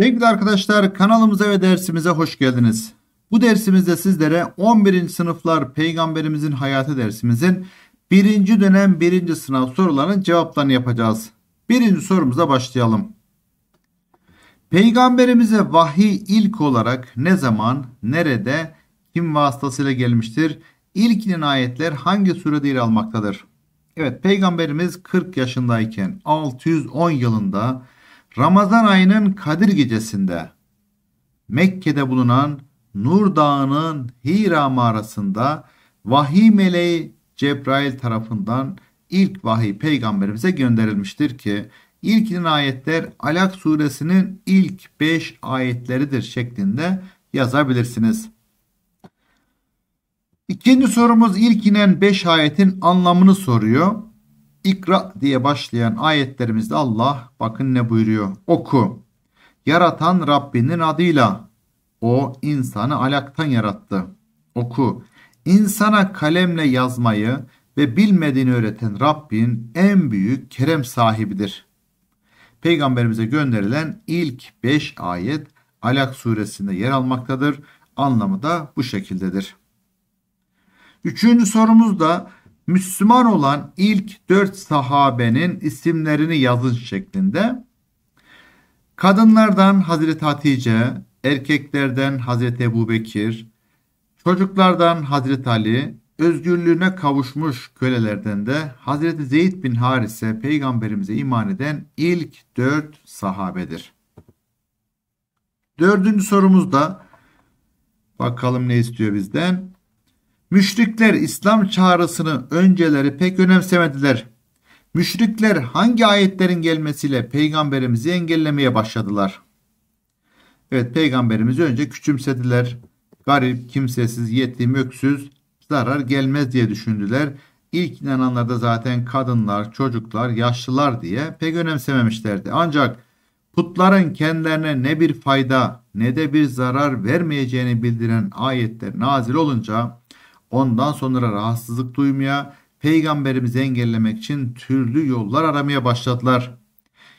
Sevgili arkadaşlar kanalımıza ve dersimize hoş geldiniz. Bu dersimizde sizlere 11. sınıflar peygamberimizin hayatı dersimizin 1. dönem 1. sınav sorularının cevaplarını yapacağız. 1. sorumuza başlayalım. Peygamberimize vahiy ilk olarak ne zaman, nerede, kim vasıtasıyla gelmiştir? İlk inen ayetler hangi surede yer almaktadır? Evet peygamberimiz 40 yaşındayken 610 yılında Ramazan ayının Kadir gecesinde Mekke'de bulunan Nur Dağı'nın Hira mağarasında vahiy meleği Cebrail tarafından ilk vahiy peygamberimize gönderilmiştir ki ilk inen ayetler Alak suresinin ilk 5 ayetleridir şeklinde yazabilirsiniz. İkinci sorumuz ilk inen 5 ayetin anlamını soruyor. İkra diye başlayan ayetlerimizde Allah bakın ne buyuruyor. Oku. Yaratan Rabbinin adıyla. O insanı alaktan yarattı. Oku. İnsana kalemle yazmayı ve bilmediğini öğreten Rabbin en büyük kerem sahibidir. Peygamberimize gönderilen ilk 5 ayet Alak suresinde yer almaktadır. Anlamı da bu şekildedir. Üçüncü sorumuz da Müslüman olan ilk dört sahabenin isimlerini yazın şeklinde. Kadınlardan Hazreti Hatice, erkeklerden Hazreti Ebu Bekir, çocuklardan Hazreti Ali, özgürlüğüne kavuşmuş kölelerden de Hazreti Zeyd bin Harise peygamberimize iman eden ilk dört sahabedir. Dördüncü sorumuzda bakalım ne istiyor bizden. Müşrikler İslam çağrısını önceleri pek önemsemediler. Müşrikler hangi ayetlerin gelmesiyle peygamberimizi engellemeye başladılar? Evet peygamberimizi önce küçümsediler. Garip, kimsesiz, yetim, öksüz zarar gelmez diye düşündüler. İlk inananlarda zaten kadınlar, çocuklar, yaşlılar diye pek önemsememişlerdi. Ancak putların kendilerine ne bir fayda ne de bir zarar vermeyeceğini bildiren ayetler nazil olunca Ondan sonra rahatsızlık duymaya, peygamberimizi engellemek için türlü yollar aramaya başladılar.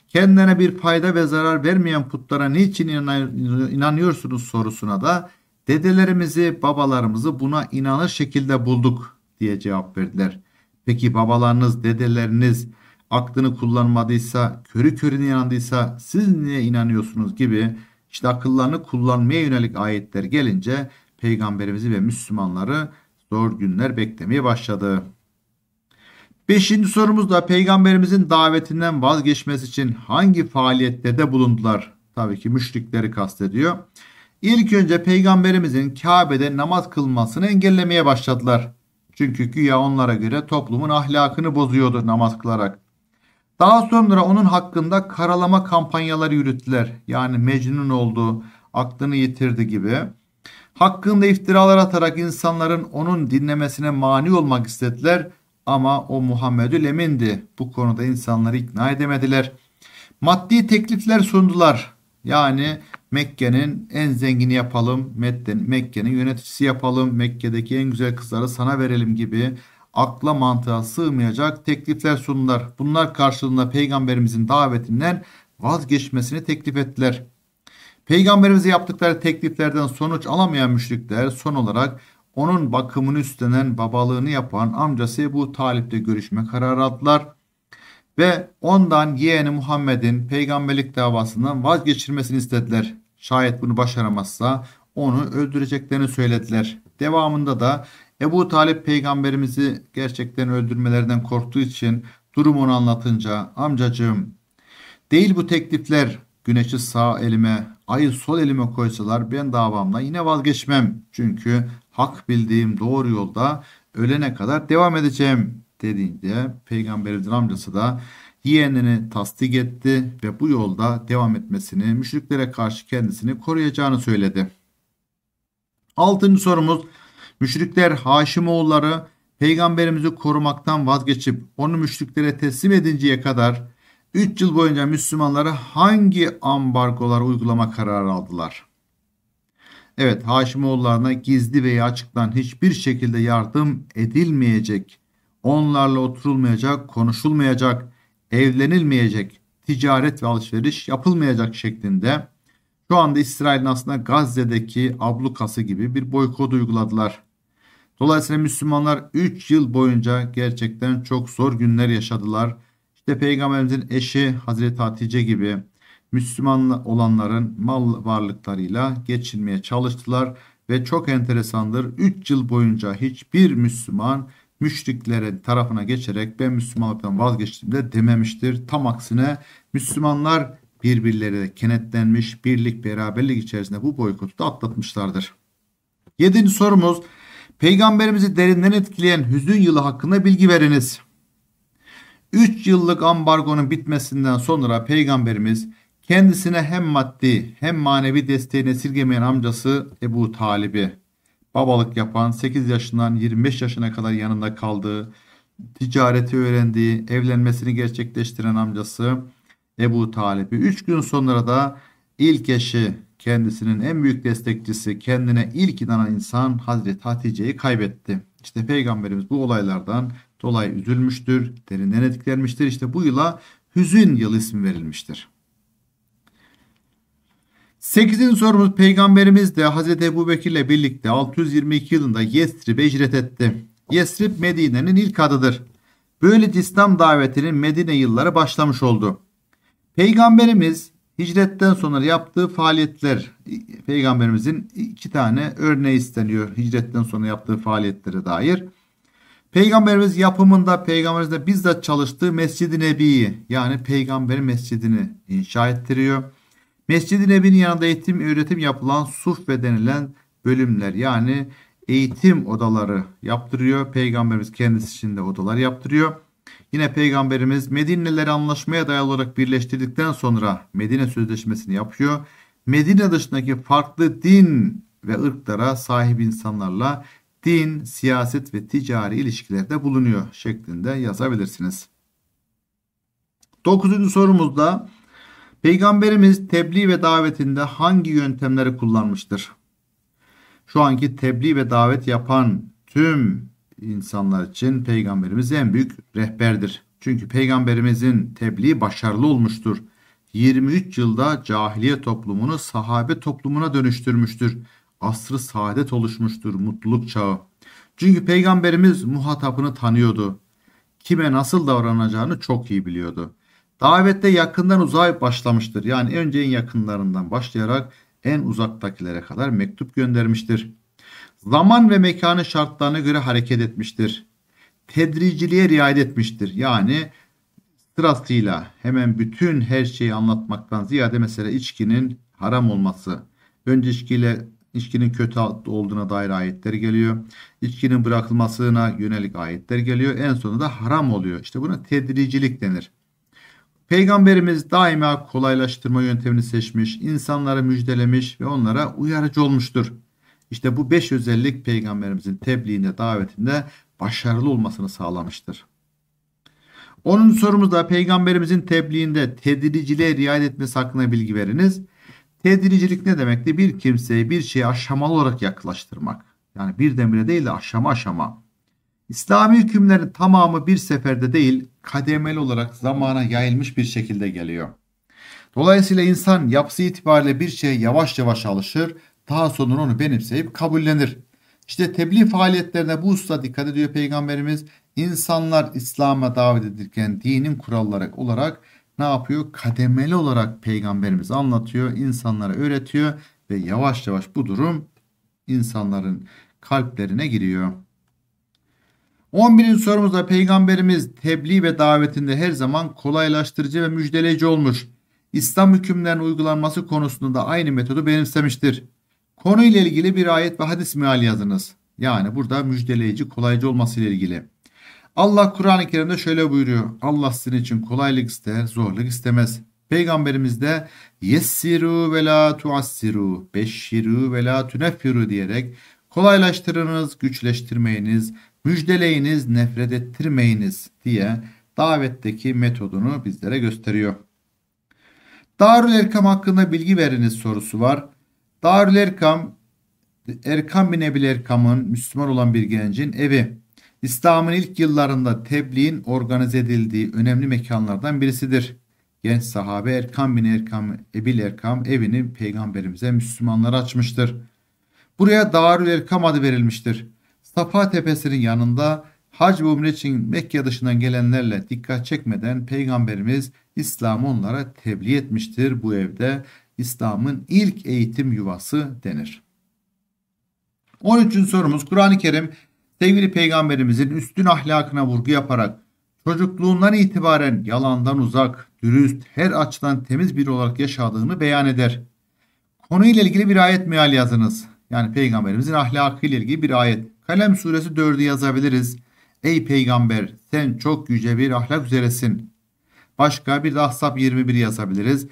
Kendine bir fayda ve zarar vermeyen putlara niçin inanıyorsunuz sorusuna da dedelerimizi, babalarımızı buna inanır şekilde bulduk diye cevap verdiler. Peki babalarınız, dedeleriniz aklını kullanmadıysa, körü körüne inandıysa siz niye inanıyorsunuz gibi işte akıllarını kullanmaya yönelik ayetler gelince peygamberimizi ve Müslümanları zor günler beklemeye başladı. Beşinci sorumuz da peygamberimizin davetinden vazgeçmesi için hangi faaliyette de bulundular? Tabii ki müşrikleri kastediyor. İlk önce peygamberimizin Kabe'de namaz kılmasını engellemeye başladılar. Çünkü güya onlara göre toplumun ahlakını bozuyordu namaz kılarak. Daha sonra onun hakkında karalama kampanyaları yürüttüler. Yani Mecnun oldu, aklını yitirdi gibi. Hakkında iftiralar atarak insanların onun dinlemesine mani olmak istediler ama o Muhammedül Emin'di. Bu konuda insanları ikna edemediler. Maddi teklifler sundular. Yani Mekke'nin en zengini yapalım, Mekke'nin yöneticisi yapalım, Mekke'deki en güzel kızları sana verelim gibi akla mantığa sığmayacak teklifler sundular. Bunlar karşılığında peygamberimizin davetinden vazgeçmesini teklif ettiler. Peygamberimize yaptıkları tekliflerden sonuç alamayan müşrikler son olarak onun bakımını üstlenen babalığını yapan amcası Ebu Talip'te görüşme kararı aldılar ve ondan yeğeni Muhammed'in peygamberlik davasından vazgeçirmesini istediler. Şayet bunu başaramazsa onu öldüreceklerini söylediler. Devamında da Ebu Talip peygamberimizi gerçekten öldürmelerinden korktuğu için durum onu anlatınca amcacığım değil bu teklifler güneşi sağ elime ayı sol elime koysalar ben davamla yine vazgeçmem. Çünkü hak bildiğim doğru yolda ölene kadar devam edeceğim dediğinde peygamberimizin amcası da yeğenini tasdik etti ve bu yolda devam etmesini müşriklere karşı kendisini koruyacağını söyledi. Altıncı sorumuz müşrikler Haşimoğulları peygamberimizi korumaktan vazgeçip onu müşriklere teslim edinceye kadar 3 yıl boyunca Müslümanlara hangi ambargolar uygulama kararı aldılar? Evet Haşimoğullarına gizli veya açıktan hiçbir şekilde yardım edilmeyecek, onlarla oturulmayacak, konuşulmayacak, evlenilmeyecek, ticaret ve alışveriş yapılmayacak şeklinde şu anda İsrail'in aslında Gazze'deki ablukası gibi bir boykot uyguladılar. Dolayısıyla Müslümanlar 3 yıl boyunca gerçekten çok zor günler yaşadılar işte peygamberimizin eşi Hazreti Hatice gibi Müslüman olanların mal varlıklarıyla geçinmeye çalıştılar ve çok enteresandır 3 yıl boyunca hiçbir Müslüman müşriklere tarafına geçerek ben Müslümanlıktan vazgeçtim de dememiştir. Tam aksine Müslümanlar birbirleriyle kenetlenmiş birlik beraberlik içerisinde bu boykotu da atlatmışlardır. Yedinci sorumuz peygamberimizi derinden etkileyen hüzün yılı hakkında bilgi veriniz. 3 yıllık ambargonun bitmesinden sonra peygamberimiz kendisine hem maddi hem manevi desteğini esirgemeyen amcası Ebu Talib'i babalık yapan 8 yaşından 25 yaşına kadar yanında kaldığı, ticareti öğrendiği, evlenmesini gerçekleştiren amcası Ebu Talib'i 3 gün sonra da ilk eşi kendisinin en büyük destekçisi kendine ilk inanan insan Hazreti Hatice'yi kaybetti. İşte Peygamberimiz bu olaylardan Dolay üzülmüştür, derinden etkilenmiştir. İşte bu yıla hüzün yıl ismi verilmiştir. 8. sorumuz Peygamberimiz de Hazreti Ebu Bekir ile birlikte 622 yılında Yesrib'e icret etti. Yesrib Medine'nin ilk adıdır. Böylece İslam davetinin Medine yılları başlamış oldu. Peygamberimiz hicretten sonra yaptığı faaliyetler Peygamberimizin iki tane örneği isteniyor hicretten sonra yaptığı faaliyetlere dair. Peygamberimiz yapımında Peygamberimiz de bizzat çalıştığı Mescid-i Nebi'yi yani peygamberin mescidini inşa ettiriyor. Mescid-i Nebi'nin yanında eğitim üretim yapılan suffe denilen bölümler yani eğitim odaları yaptırıyor. Peygamberimiz kendisi için de odalar yaptırıyor. Yine Peygamberimiz Medinelileri anlaşmaya dayalı olarak birleştirdikten sonra Medine Sözleşmesi'ni yapıyor. Medine dışındaki farklı din ve ırklara sahip insanlarla din, siyaset ve ticari ilişkilerde bulunuyor şeklinde yazabilirsiniz. Dokuzuncu sorumuzda Peygamberimiz tebliğ ve davetinde hangi yöntemleri kullanmıştır? Şu anki tebliğ ve davet yapan tüm insanlar için Peygamberimiz en büyük rehberdir. Çünkü Peygamberimizin tebliği başarılı olmuştur. 23 yılda cahiliye toplumunu sahabe toplumuna dönüştürmüştür asrı saadet oluşmuştur mutluluk çağı. Çünkü peygamberimiz muhatapını tanıyordu. Kime nasıl davranacağını çok iyi biliyordu. Davette yakından uzağa başlamıştır. Yani önce en yakınlarından başlayarak en uzaktakilere kadar mektup göndermiştir. Zaman ve mekanı şartlarına göre hareket etmiştir. Tedriciliğe riayet etmiştir. Yani sırasıyla hemen bütün her şeyi anlatmaktan ziyade mesela içkinin haram olması, önce içkiyle içkinin kötü olduğuna dair ayetler geliyor. İçkinin bırakılmasına yönelik ayetler geliyor. En sonunda da haram oluyor. İşte buna tedricilik denir. Peygamberimiz daima kolaylaştırma yöntemini seçmiş, insanlara müjdelemiş ve onlara uyarıcı olmuştur. İşte bu beş özellik peygamberimizin tebliğinde, davetinde başarılı olmasını sağlamıştır. Onun sorumuzda peygamberimizin tebliğinde tedriciliğe riayet etmesi hakkında bilgi veriniz. Tedricilik ne demekti? Bir kimseyi bir şeye aşamalı olarak yaklaştırmak. Yani bir demire değil de aşama aşama. İslami hükümlerin tamamı bir seferde değil kademeli olarak zamana yayılmış bir şekilde geliyor. Dolayısıyla insan yapısı itibariyle bir şeye yavaş yavaş alışır, daha sonra onu benimseyip kabullenir. İşte tebliğ faaliyetlerine bu usta dikkat ediyor Peygamberimiz. İnsanlar İslam'a davet edilirken dinin kuralları olarak ne yapıyor? Kademeli olarak peygamberimiz anlatıyor, insanlara öğretiyor ve yavaş yavaş bu durum insanların kalplerine giriyor. 11. sorumuzda peygamberimiz tebliğ ve davetinde her zaman kolaylaştırıcı ve müjdeleyici olmuş. İslam hükümlerinin uygulanması konusunda da aynı metodu benimsemiştir. Konuyla ilgili bir ayet ve hadis meali yazınız. Yani burada müjdeleyici, kolaycı olması ile ilgili. Allah Kur'an-ı Kerim'de şöyle buyuruyor. Allah sizin için kolaylık ister, zorluk istemez. Peygamberimiz de yessiru ve la tuassiru, beşşiru ve la tuneffiru diyerek kolaylaştırınız, güçleştirmeyiniz, müjdeleyiniz, nefret ettirmeyiniz diye davetteki metodunu bizlere gösteriyor. Darül Erkam hakkında bilgi veriniz sorusu var. Darül Erkam, Erkam bin Ebil Erkam'ın Müslüman olan bir gencin evi. İslam'ın ilk yıllarında tebliğin organize edildiği önemli mekanlardan birisidir. Genç sahabe Erkam bin Erkam, Ebil Erkam evini peygamberimize Müslümanlara açmıştır. Buraya Darül Erkam adı verilmiştir. Safa tepesinin yanında hac ve umre için Mekke dışından gelenlerle dikkat çekmeden peygamberimiz İslam'ı onlara tebliğ etmiştir. Bu evde İslam'ın ilk eğitim yuvası denir. 13. sorumuz Kur'an-ı Kerim sevgili peygamberimizin üstün ahlakına vurgu yaparak çocukluğundan itibaren yalandan uzak, dürüst, her açıdan temiz biri olarak yaşadığını beyan eder. Konuyla ilgili bir ayet meal yazınız. Yani peygamberimizin ahlakıyla ilgili bir ayet. Kalem suresi 4'ü yazabiliriz. Ey peygamber sen çok yüce bir ahlak üzeresin. Başka bir de Ahzab 21 yazabiliriz.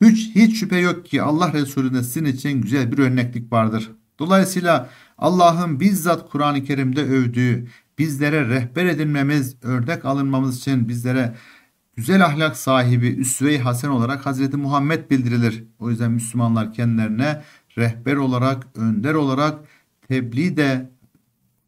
Üç, hiç şüphe yok ki Allah Resulü'nde sizin için güzel bir örneklik vardır. Dolayısıyla Allah'ın bizzat Kur'an-ı Kerim'de övdüğü, bizlere rehber edinmemiz, örnek alınmamız için bizlere güzel ahlak sahibi Üsve-i Hasen olarak Hazreti Muhammed bildirilir. O yüzden Müslümanlar kendilerine rehber olarak, önder olarak tebliğde,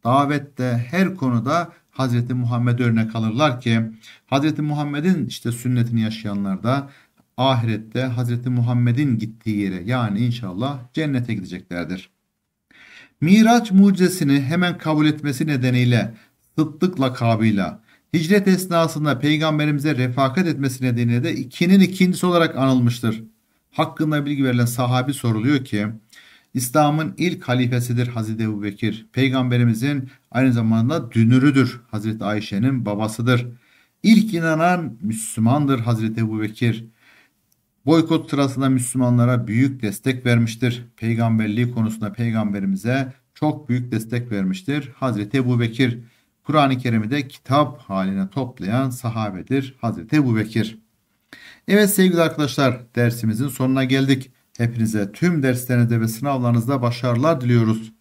davette her konuda Hazreti Muhammed örnek alırlar ki Hazreti Muhammed'in işte sünnetini yaşayanlar da ahirette Hazreti Muhammed'in gittiği yere yani inşallah cennete gideceklerdir. Miraç mucizesini hemen kabul etmesi nedeniyle Sıddık lakabıyla hicret esnasında peygamberimize refakat etmesi nedeniyle de ikinin ikincisi olarak anılmıştır. Hakkında bilgi verilen sahabi soruluyor ki İslam'ın ilk halifesidir Hazreti Ebu Bekir. Peygamberimizin aynı zamanda dünürüdür. Hazreti Ayşe'nin babasıdır. İlk inanan Müslümandır Hazreti Ebu Bekir. Boykot sırasında Müslümanlara büyük destek vermiştir. Peygamberliği konusunda peygamberimize çok büyük destek vermiştir. Hazreti Ebu Bekir Kur'an-ı Kerim'i de kitap haline toplayan sahabedir Hazreti Ebu Bekir. Evet sevgili arkadaşlar dersimizin sonuna geldik. Hepinize tüm derslerinizde ve sınavlarınızda başarılar diliyoruz.